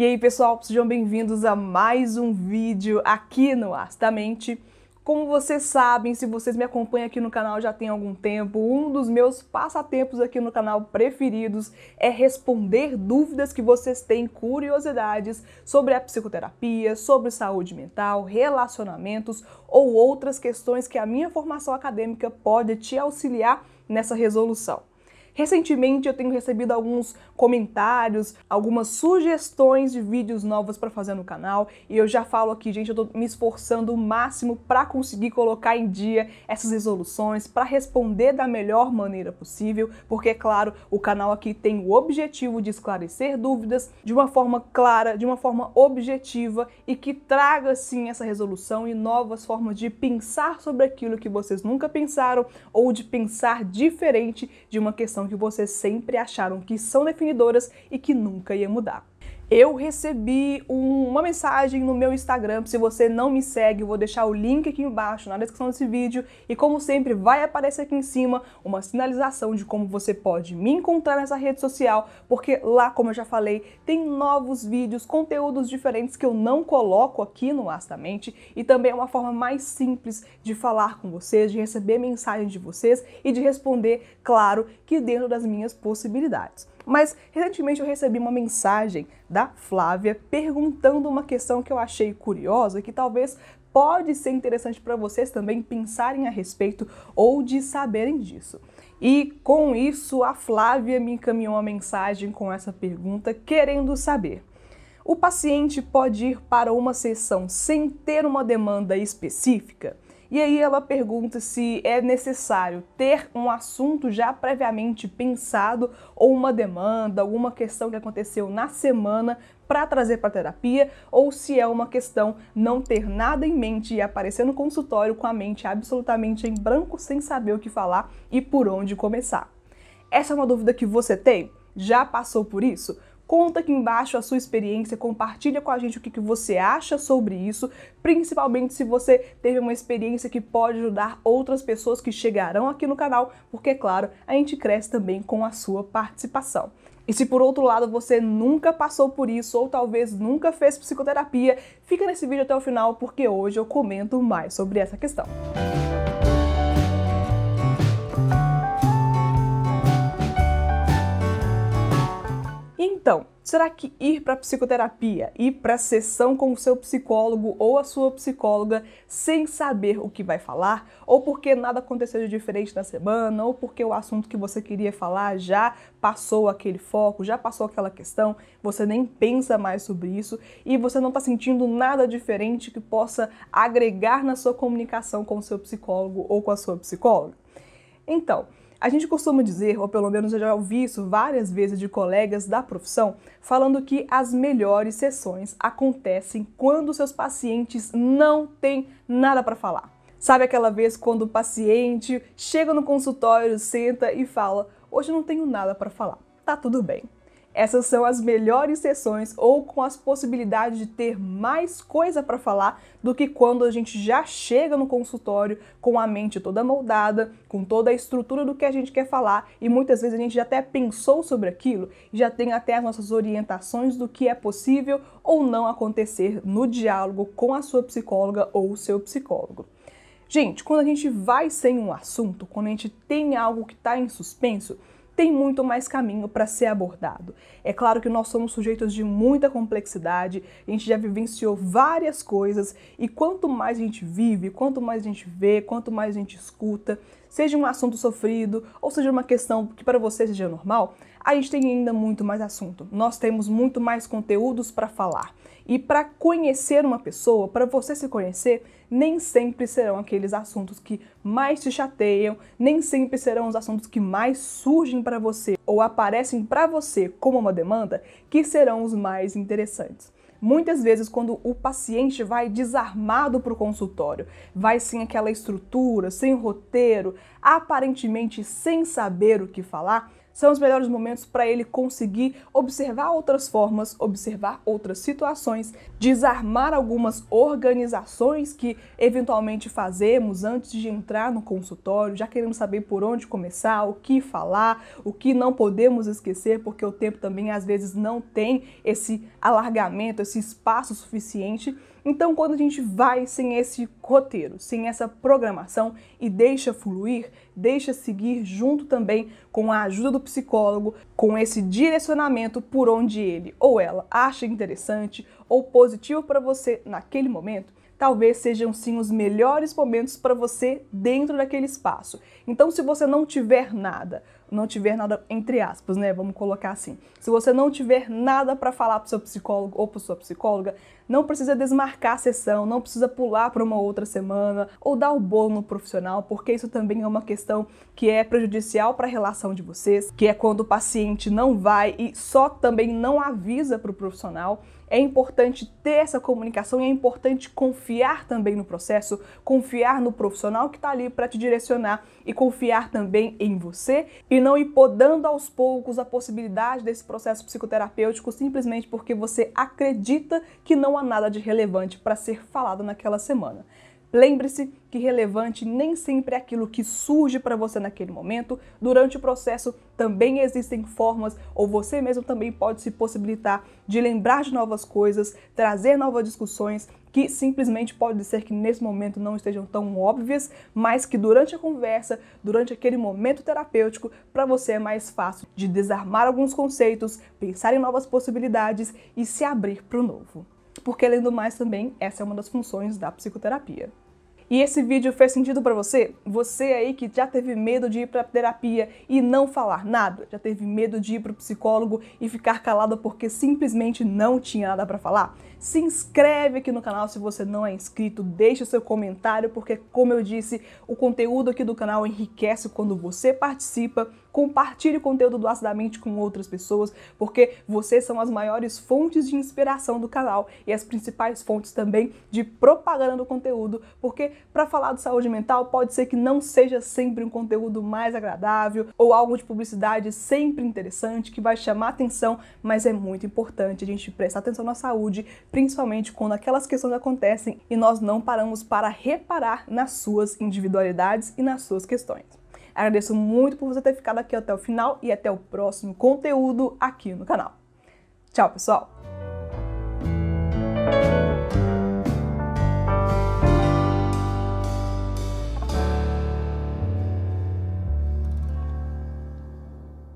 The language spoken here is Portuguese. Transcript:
E aí, pessoal, sejam bem-vindos a mais um vídeo aqui no Astamente. Como vocês sabem, se vocês me acompanham aqui no canal já tem algum tempo, um dos meus passatempos aqui no canal preferidos é responder dúvidas que vocês têm, curiosidades sobre a psicoterapia, sobre saúde mental, relacionamentos ou outras questões que a minha formação acadêmica pode te auxiliar nessa resolução. Recentemente eu tenho recebido alguns comentários, algumas sugestões de vídeos novos para fazer no canal. E eu já falo aqui, gente, eu tô me esforçando o máximo para conseguir colocar em dia essas resoluções, para responder da melhor maneira possível, porque é claro, o canal aqui tem o objetivo de esclarecer dúvidas de uma forma clara, de uma forma objetiva e que traga sim essa resolução e novas formas de pensar sobre aquilo que vocês nunca pensaram ou de pensar diferente de uma questão que vocês sempre acharam que são definidas consumidoras e que nunca ia mudar. Eu recebi um, uma mensagem no meu Instagram. Se você não me segue, eu vou deixar o link aqui embaixo na descrição desse vídeo. E como sempre, vai aparecer aqui em cima uma sinalização de como você pode me encontrar nessa rede social, porque lá, como eu já falei, tem novos vídeos, conteúdos diferentes que eu não coloco aqui no Astamente e também é uma forma mais simples de falar com vocês, de receber mensagens de vocês e de responder, claro, que dentro das minhas possibilidades. Mas recentemente eu recebi uma mensagem da da Flávia perguntando uma questão que eu achei curiosa, que talvez pode ser interessante para vocês também pensarem a respeito ou de saberem disso. E com isso, a Flávia me encaminhou uma mensagem com essa pergunta, querendo saber. O paciente pode ir para uma sessão sem ter uma demanda específica? E aí ela pergunta se é necessário ter um assunto já previamente pensado ou uma demanda, alguma questão que aconteceu na semana para trazer para terapia ou se é uma questão não ter nada em mente e aparecer no consultório com a mente absolutamente em branco sem saber o que falar e por onde começar. Essa é uma dúvida que você tem? Já passou por isso? Conta aqui embaixo a sua experiência, compartilha com a gente o que, que você acha sobre isso, principalmente se você teve uma experiência que pode ajudar outras pessoas que chegarão aqui no canal, porque, é claro, a gente cresce também com a sua participação. E se por outro lado você nunca passou por isso ou talvez nunca fez psicoterapia, fica nesse vídeo até o final porque hoje eu comento mais sobre essa questão. Então, será que ir para psicoterapia, ir para sessão com o seu psicólogo ou a sua psicóloga sem saber o que vai falar, ou porque nada aconteceu de diferente na semana, ou porque o assunto que você queria falar já passou aquele foco, já passou aquela questão, você nem pensa mais sobre isso e você não está sentindo nada diferente que possa agregar na sua comunicação com o seu psicólogo ou com a sua psicóloga? Então, a gente costuma dizer, ou pelo menos eu já ouvi isso várias vezes de colegas da profissão, falando que as melhores sessões acontecem quando seus pacientes não têm nada para falar. Sabe aquela vez quando o paciente chega no consultório, senta e fala: Hoje não tenho nada para falar. Tá tudo bem. Essas são as melhores sessões ou com as possibilidades de ter mais coisa para falar do que quando a gente já chega no consultório com a mente toda moldada, com toda a estrutura do que a gente quer falar e muitas vezes a gente já até pensou sobre aquilo e já tem até as nossas orientações do que é possível ou não acontecer no diálogo com a sua psicóloga ou o seu psicólogo. Gente, quando a gente vai sem um assunto, quando a gente tem algo que está em suspenso, tem muito mais caminho para ser abordado. É claro que nós somos sujeitos de muita complexidade, a gente já vivenciou várias coisas e quanto mais a gente vive, quanto mais a gente vê, quanto mais a gente escuta, seja um assunto sofrido ou seja uma questão que para você seja normal, a gente tem ainda muito mais assunto. Nós temos muito mais conteúdos para falar. E para conhecer uma pessoa, para você se conhecer, nem sempre serão aqueles assuntos que mais te chateiam, nem sempre serão os assuntos que mais surgem para você ou aparecem para você como uma demanda que serão os mais interessantes. Muitas vezes, quando o paciente vai desarmado para o consultório, vai sem aquela estrutura, sem roteiro, aparentemente sem saber o que falar, são os melhores momentos para ele conseguir observar outras formas, observar outras situações, desarmar algumas organizações que eventualmente fazemos antes de entrar no consultório, já queremos saber por onde começar, o que falar, o que não podemos esquecer, porque o tempo também às vezes não tem esse alargamento, esse espaço suficiente então, quando a gente vai sem esse roteiro, sem essa programação e deixa fluir, deixa seguir junto também com a ajuda do psicólogo, com esse direcionamento por onde ele ou ela acha interessante ou positivo para você naquele momento, talvez sejam sim os melhores momentos para você dentro daquele espaço. Então, se você não tiver nada, não tiver nada entre aspas, né? Vamos colocar assim. Se você não tiver nada para falar para seu psicólogo ou para sua psicóloga, não precisa desmarcar a sessão, não precisa pular para uma outra semana ou dar o bolo no profissional, porque isso também é uma questão que é prejudicial para a relação de vocês, que é quando o paciente não vai e só também não avisa para o profissional é importante ter essa comunicação e é importante confiar também no processo, confiar no profissional que está ali para te direcionar e confiar também em você e não ir podando aos poucos a possibilidade desse processo psicoterapêutico simplesmente porque você acredita que não há nada de relevante para ser falado naquela semana. Lembre-se que relevante nem sempre é aquilo que surge para você naquele momento. Durante o processo também existem formas, ou você mesmo também pode se possibilitar de lembrar de novas coisas, trazer novas discussões que simplesmente pode ser que nesse momento não estejam tão óbvias, mas que durante a conversa, durante aquele momento terapêutico, para você é mais fácil de desarmar alguns conceitos, pensar em novas possibilidades e se abrir para o novo porque lendo mais também, essa é uma das funções da psicoterapia. E esse vídeo fez sentido para você? Você aí que já teve medo de ir para terapia e não falar nada, já teve medo de ir para o psicólogo e ficar calado porque simplesmente não tinha nada para falar? Se inscreve aqui no canal se você não é inscrito, deixe seu comentário porque como eu disse, o conteúdo aqui do canal enriquece quando você participa Compartilhe o conteúdo do Acidamente com outras pessoas, porque vocês são as maiores fontes de inspiração do canal e as principais fontes também de propaganda do conteúdo, porque para falar de saúde mental pode ser que não seja sempre um conteúdo mais agradável ou algo de publicidade sempre interessante que vai chamar atenção, mas é muito importante a gente prestar atenção na saúde, principalmente quando aquelas questões acontecem e nós não paramos para reparar nas suas individualidades e nas suas questões. Agradeço muito por você ter ficado aqui até o final e até o próximo conteúdo aqui no canal. Tchau, pessoal!